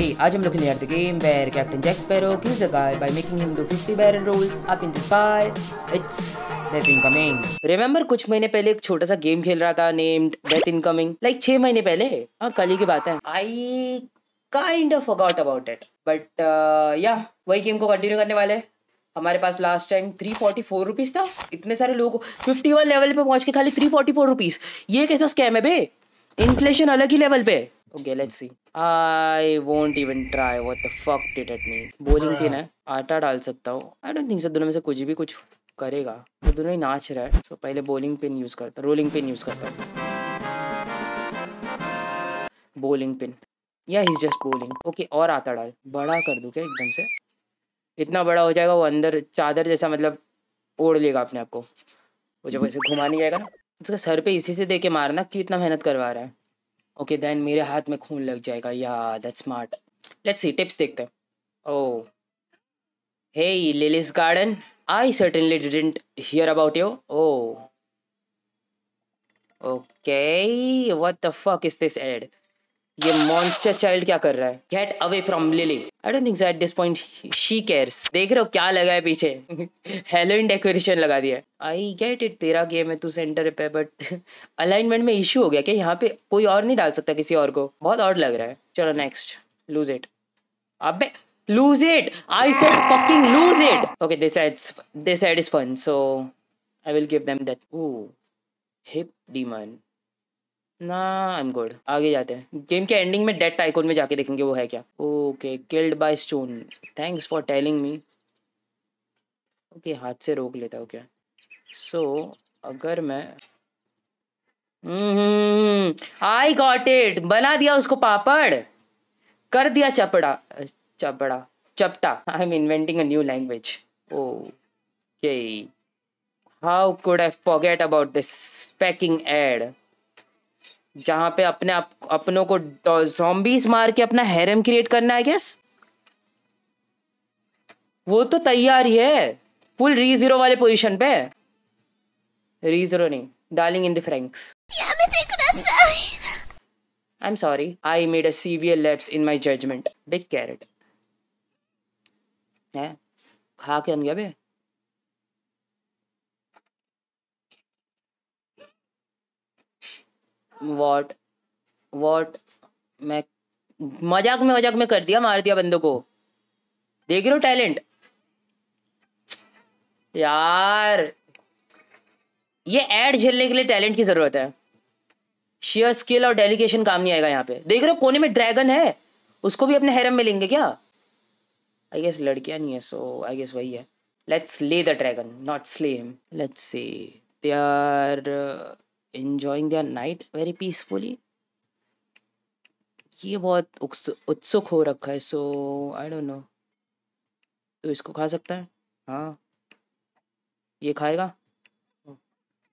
Hey, आज हम लोग खेलने आते game where Captain Jack Sparrow kills a guy by making him do 50 barrel rolls up in the sky it's death incoming remember कुछ महीने पहले एक छोटा सा गेम खेल रहा था नेम्ड डेथ इनकमिंग लाइक 6 महीने पहले हां कल ही की बात है I kind of forgot about it but या वही गेम को कंटिन्यू करने वाले हैं हमारे पास last time three forty four rupees था इतने सारे लोग फिफ्टी वन लेवल पे पहुंच के खाली थ्री फोर्टी फोर रुपीज़ ये कैसा स्कैम है बे इन्फ्लेशन अलग ही लेवल पे okay let's see I won't even try what the fuck did it me bowling pin है आटा डाल सकता हूं आई डोंट थिंक सो दोनों में से कुछ भी कुछ करेगा तो दोनों ही नाच रहा है सो so, पहले बोलिंग पिन यूज़ करता रोलिंग पिन यूज़ करता हूं बोलिंग पिन या इज जस्ट बोलिंग ओके और आता डाल बड़ा कर दूं क्या एकदम से इतना बड़ा हो जाएगा वो अंदर चादर जैसा मतलब ओढ़ लेगा अपने आप को वो जब ऐसे घुमा नहीं जाएगा ना उसका सर पे इसी से दे के मारना कि इतना मेहनत करवा रहा है ओके देन मेरे हाथ में खून लग जाएगा या that smart let's see tips देखते हैं oh hey Lily's garden I certainly didn't hear about you oh okay what the fuck is this ad ये मॉन्स्टर चाइल्ड क्या कर रहा है get away from Lily I don't think so at this point she cares देख रहे हो क्या लगा है पीछे हेलोइन डेकोरेशन लगा दिया आई गेट इट तेरा गेम है तू सेंटर पे बट अलाइनमेंट में इशू हो गया कि यहाँ पे कोई और नहीं डाल सकता किसी और को बहुत और लग रहा है चलो नेक्स्ट लूज इट अबे lose it I said fucking lose it okay this ad's this side is fun so I will give them that ooh hip demon ना आई एम गुड आगे जाते हैं गेम के एंडिंग में date icon में जाके देखेंगे वो है क्या okay killed by stone thanks for telling me okay हाथ से रोक लेता हूँ क्या सो अगर मैं आई गॉट इट बना दिया उसको पापड़ कर दिया चपड़ा चपड़ा चपटा I am inventing a new language okay how could I forget about this packing ad जहां पे अपने आप अपनों को जॉम्बीज मार के अपना हैरम क्रिएट करना है गैस वो तो तैयार ही है फुल री जीरो वाले पोजीशन पे री जीरो नहीं darling in the Franxx I am sorry I made a severe lapse in my judgement big carrot है खा के अन गया बे वॉट वॉट मैं मजाक में मजाक में कर दिया मार दिया बंदों को देख रहे हो टैलेंट यार ये एड झेलने के लिए टैलेंट की जरूरत है शेयर स्किल और डेलीकेशन काम नहीं आएगा यहाँ पे देख रहे हो कोने में ड्रैगन है उसको भी अपने हैरम में लेंगे क्या आई गेस लड़कियाँ नहीं है सो आई गेस वही है let's slay the dragon not slay him let's see they are enjoying their night very peacefully ये बहुत उत्सुक हो रखा है सो आई डोंट नो तो इसको खा सकता है हाँ ये खाएगा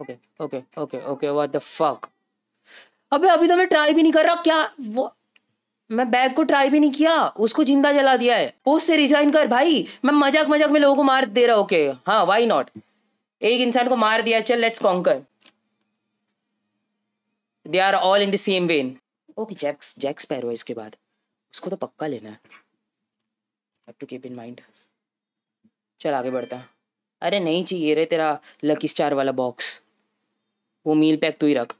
okay okay okay okay what the fuck अबे अभी तो मैं ट्राई भी नहीं कर रहा क्या वो मैं बैग को ट्राई भी नहीं किया उसको जिंदा जला दिया है पोस्ट से रिजाइन कर भाई मैं मजाक मजाक में लोगों को मार दे रहा ओके हाँ वाई नॉट एक इंसान को मार दिया चल let's conquer they are all in the same when okay Jack's Jack Sparrow है इसके बाद उसको तो पक्का लेना है टू कीप इन माइंड चल आगे बढ़ता अरे नहीं चाहिए रे तेरा लकी स्टार वाला बॉक्स वो मील पैक तू ही रख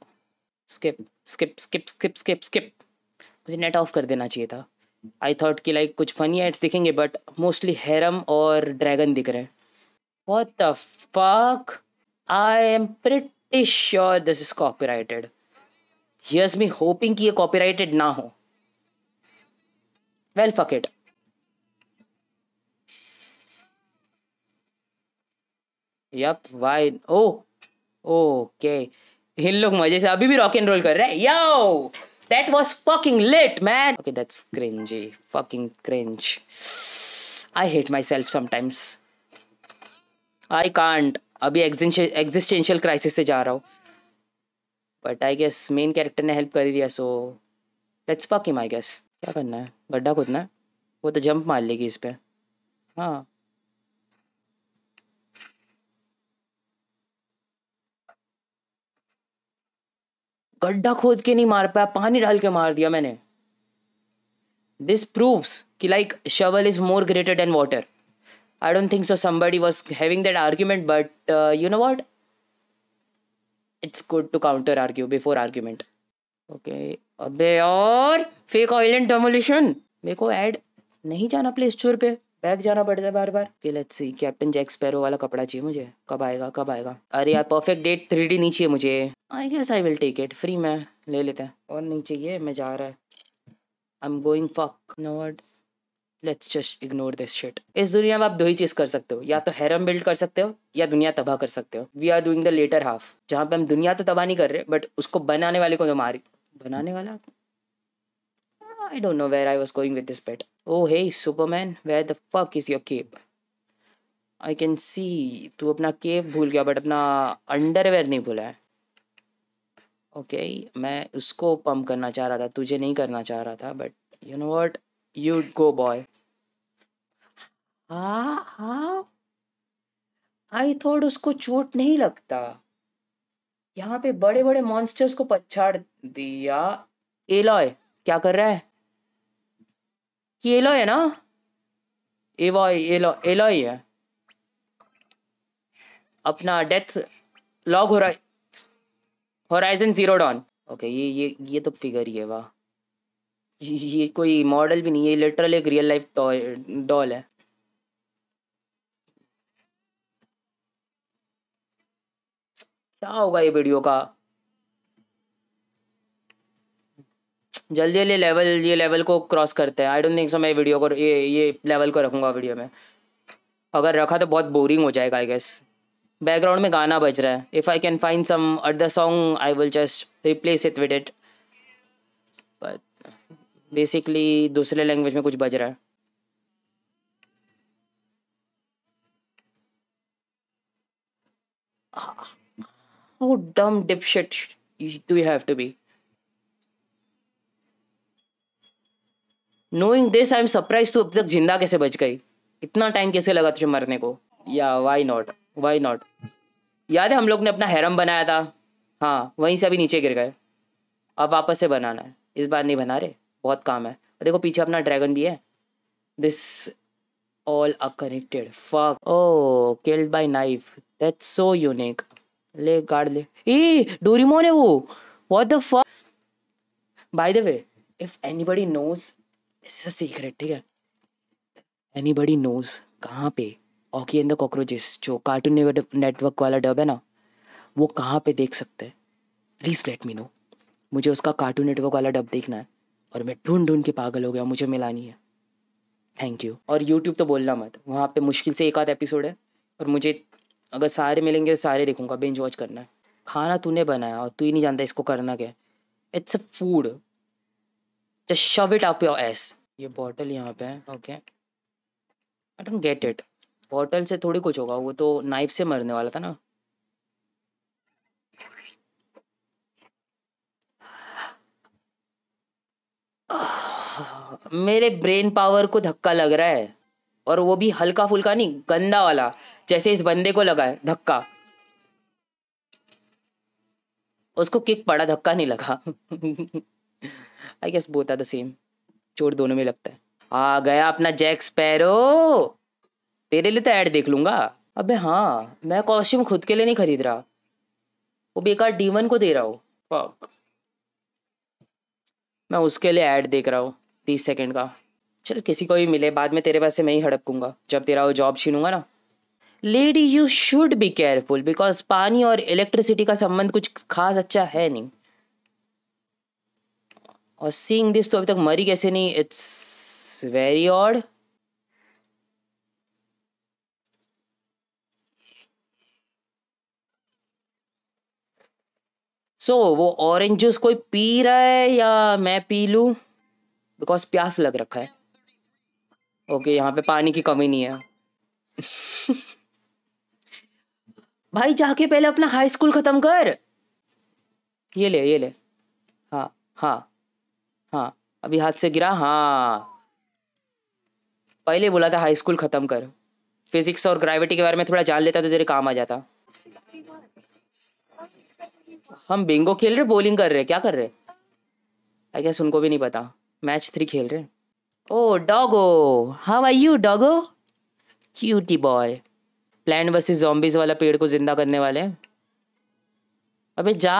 skip skip skip skip skip skip मुझे नेट ऑफ कर देना चाहिए था आई थॉट कि लाइक कुछ फनी एड्स दिखेंगे बट मोस्टली हैरम और ड्रैगन दिख रहे हैं What the fuck? I am pretty sure this is copyrighted. Here's me hoping कि ये कॉपीराइटेड ना हो well fuck it yup why oh okay इन लोग मजे से अभी भी रॉक एंड रोल कर रहे हैं yo that was fucking late man okay that's cringey fucking cringe I hate myself sometimes I can't अभी एग्जिस्टेंशियल क्राइसिस से जा रहा हूँ but I guess main character ने हेल्प कर दिया so let's pick him I guess क्या करना है गड्ढा खोदना है वो तो जंप मार लेगी इस पर हाँ गड्ढा खोद के नहीं मार पाया पानी डाल के मार दिया मैंने दिस प्रूव्स कि like shovel is more greater than water I don't think so somebody was having that argument but you know what it's good to counter argue before argument okay अबे और फेक ऑयल एंड डेमोलिशन मेरे को add नहीं जाना play store पे bag जाना पड़ता है बार बार okay let's see Captain Jack Sparrow वाला कपड़ा चाहिए मुझे कब आएगा कब आएगा अरे यार परफेक्ट डेट थ्री डी नहीं चाहिए मुझे I guess I will take it free में ले लेते हैं और नहीं चाहिए मैं जा रहा है I am going fuck word let's just ignore this shit इस दुनिया में आप दो ही चीज कर सकते हो या तो हैरम बिल्ड कर सकते हो या दुनिया तबाह कर सकते हो we are doing the latter half जहाँ पे हम दुनिया तो तबाह नहीं कर रहे बट उसको बनाने वाले को तो मार बनाने वाला I don't know where I was going with this pet oh hey Superman where the fuck is your cape I can see तू अपना केप भूल गया बट अपना अंडरवेयर नहीं भूला है ओके okay, मैं उसको पंप करना चाह रहा था तुझे नहीं करना चाह रहा था but you know what You go, boy. हाँ हाँ आई थॉट उसको चोट नहीं लगता यहाँ पे बड़े बड़े मॉन्स्टर्स को पछाड़ दिया एलॉय क्या कर रहा है एलॉय है ना एवॉय एलॉय एलॉय है अपना डेथ लॉग हो रहा होराइजन जीरो डॉन ओके ये ये ये तो फिगर ही है वाह ये कोई मॉडल भी नहीं है लिटरल एक रियल लाइफ डॉल है क्या होगा ये वीडियो का जल्दी जल्दी लेवल ये लेवल को क्रॉस करते हैं आई डोंट थिंक सो मैं वीडियो को ये ये लेवल को रखूंगा वीडियो में अगर रखा तो बहुत बोरिंग हो जाएगा आई गेस बैकग्राउंड में गाना बज रहा है if I can find some other song I will just replace it with it basically दूसरे लैंग्वेज में कुछ बज रहा है how dumb dipshit do you have to be? Knowing this, I'm surprised तू अब तक जिंदा कैसे बच गई इतना टाइम कैसे लगा तुझे मरने को या वाई नॉट वाई नॉट याद है हम लोग ने अपना हैरम बनाया था हाँ वहीं से अभी नीचे गिर गए अब वापस से बनाना है इस बार नहीं बना रहे बहुत काम है और देखो पीछे अपना ड्रैगन भी है this all a connected fuck oh killed by knife that's so unique ले गाड़ ले ए डोरीमोन है वो what the fuck by the way if anybody knows this is a secret ठीक है एनीबॉडी नोस कहाँ पे ऑकी एंड द कॉकरोचेस जो कार्टून नेटवर्क वाला डब है ना वो कहाँ पे देख सकते हैं प्लीज़ लेट मी नो मुझे उसका कार्टून नेटवर्क वाला डब देखना है और मैं ढूंढ ढूंढ के पागल हो गया मुझे मिलानी है थैंक यू और यूट्यूब तो बोलना मत वहाँ पे मुश्किल से एक आध एपिसोड है और मुझे अगर सारे मिलेंगे तो सारे देखूंगा बेंज वॉच करना है खाना तूने बनाया और तू ही नहीं जानता इसको करना क्या it's a food shove it up your ass ये बॉटल यहाँ पे है okay I don't get it bottle से थोड़ी कुछ होगा वो तो नाइफ से मरने वाला था ना मेरे ब्रेन पावर को धक्का लग रहा है और वो भी हल्का फुल्का नहीं गंदा वाला जैसे इस बंदे को लगा है धक्का उसको किक पड़ा धक्का नहीं लगा I guess both the same चोट दोनों में लगता है आ गया अपना जैक स्पैरो तेरे लिए तो ऐड देख लूंगा अबे हाँ मैं कॉस्ट्यूम खुद के लिए नहीं खरीद रहा वो बेकार डीवन को दे रहा हूँ मैं उसके लिए ऐड देख रहा हूँ तीस सेकेंड का चल किसी को भी मिले बाद में तेरे पास से मैं ही कूंगा जब तेरा वो जॉब छीनूंगा ना lady you should be careful because पानी और इलेक्ट्रिसिटी का संबंध कुछ खास अच्छा है नहीं और सींग दिस तो अभी तक मरी कैसे नहीं इट्स वेरी ऑड सो वो ऑरेंज जूस कोई पी रहा है या मैं पी लू बिकॉज प्यास लग रखा है ओके okay, यहाँ पे पानी की कमी नहीं है भाई जाके पहले अपना हाई स्कूल खत्म कर ये ले ये ले हाँ हाँ हाँ अभी हाथ से गिरा हाँ पहले बोला था हाई स्कूल खत्म कर फिजिक्स और ग्रेविटी के बारे में थोड़ा जान लेता तो तेरे काम आ जाता हम बिंगो खेल रहे बॉलिंग कर रहे क्या कर रहे आई गैस उनको भी नहीं पता मैच थ्री खेल रहे oh doggo how are you doggo cutie boy Plants versus Zombies वाला पेड़ को जिंदा करने वाले हैं अबे जा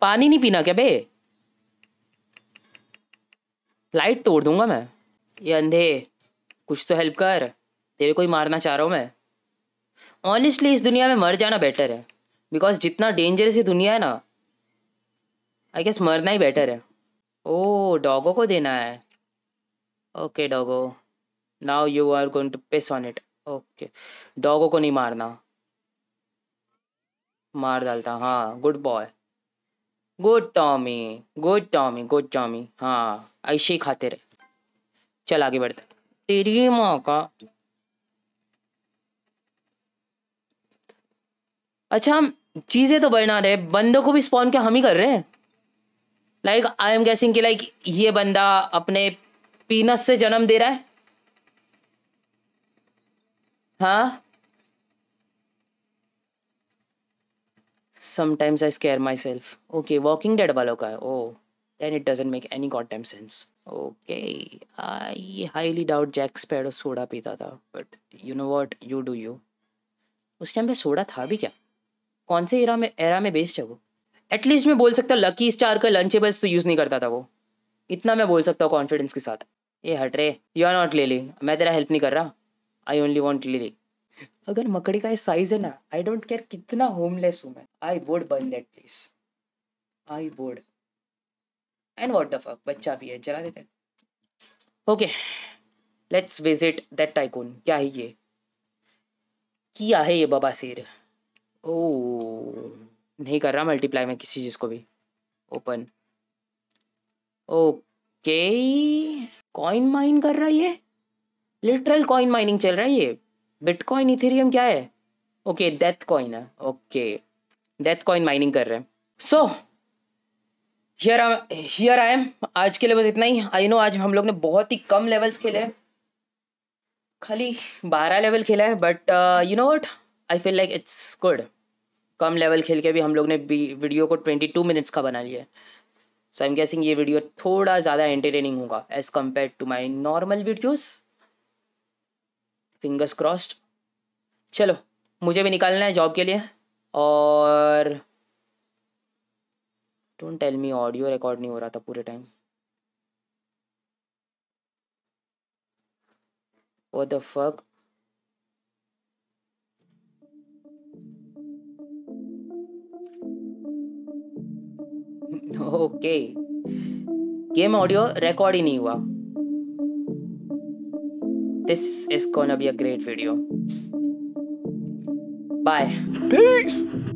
पानी नहीं पीना क्या बे लाइट तोड़ दूंगा मैं ये अंधे कुछ तो हेल्प कर तेरे को ही मारना चाह रहा हूँ मैं ऑनेस्टली इस दुनिया में मर जाना बेटर है बिकॉज जितना डेंजरस ये दुनिया है ना आई गेस मरना ही बेटर है ओ oh, डॉगो को देना है okay doggo now you are going to piss on it okay doggo को नहीं मारना मार डालता हाँ good boy good Tommy good Tommy good Tommy हाँ ऐसे ही खाते रहे चल आगे बढ़ते तेरी माँ का अच्छा हम चीज़ें तो बढ़ना रहे बंदों को भी स्पॉन क्या हम ही कर रहे हैं लाइक आई एम गैसिंग कि लाइक ये बंदा अपने पीनस से जन्म दे रहा है हाँ sometimes I scare myself okay Walking Dead वालों का है oh then it doesn't make any god time sense okay I highly doubt Jack Sparrow soda पीता था but you know what you do you उस time पे soda था भी क्या कौन से एरा में एरा में बेस्ट है वो एटलीस्ट मैं बोल सकता हूँ लकी स्टार का लंचेबल्स तो यूज़ नहीं करता था वो इतना मैं बोल सकता हूँ कॉन्फिडेंस के साथ ए हट रे यू आर नॉट लेली मैं तेरा हेल्प नहीं कर रहा आई ओनली वॉन्ट लेली अगर मकड़ी का ये साइज है ना आई डोंट केयर कितना होमलेस हूँ मैं I would burn that place I would and what the fuck बच्चा भी है जला देते okay let's visit that tycoon क्या है ये किया है ये बाबा शेर ओ oh। नहीं कर रहा मल्टीप्लाई में किसी चीज़ को भी ओपन ओके कॉइन माइन कर रहा है ये लिटरल कॉइन माइनिंग चल रहा है ये बिटकॉइन इथेरियम क्या है ओके डेथ कॉइन है ओके डेथ कॉइन माइनिंग कर रहे हैं so here here I am आज के लिए बस इतना ही आई नो आज हम लोग ने बहुत ही कम लेवल्स खेले खाली बारह लेवल खेला है but you know what I feel like it's good कम लेवल खेल के भी हम लोग ने वीडियो को ट्वेंटी टू मिनट्स का बना लिया है सो आई एम गेसिंग ये वीडियो थोड़ा ज़्यादा एंटरटेनिंग होगा as compared to my normal videos fingers crossed चलो मुझे भी निकालना है जॉब के लिए और don't tell me audio record नहीं हो रहा था पूरे टाइम वो the fuck okay game audio record ही नहीं हुआ this is gonna be a great video bye piece